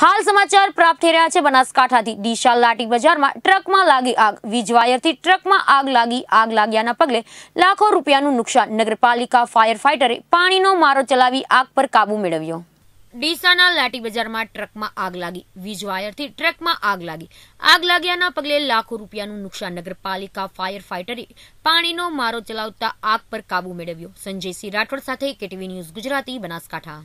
હાલ સમાચાર પ્રાપ્ત થઈ રહ્યા છે બનાસકાંઠાથી દિશા લાટી બજારમાં ટ્રકમાં લાગી આગ વીજ વાયરથી ટ્રકમાં આગ લાગી આગ લાગ્યાના પગલે લાખો રૂપિયાનું નુકસાન નગરપાલિકા ફાયર ફાઇટરે પાણીનો મારો ચલાવી આગ પર કાબુ મેળવ્યો ડીસાના લાટી બજારમાં ટ્રકમાં આગ લાગી વીજ વાયરથી ટ્રકમાં આગ લાગી આગ લાગ્યાના પગલે લાખો રૂપિયાનું નુકસાન નગરપાલિકા ફાયર ફાઇટરે પાણીનો મારો ચલાવતા આગ પર કાબુ મેળવ્યો સંજયસિંહ રાઠોડ સાથે કેટીવી ન્યૂઝ ગુજરાતી બનાસકાંઠા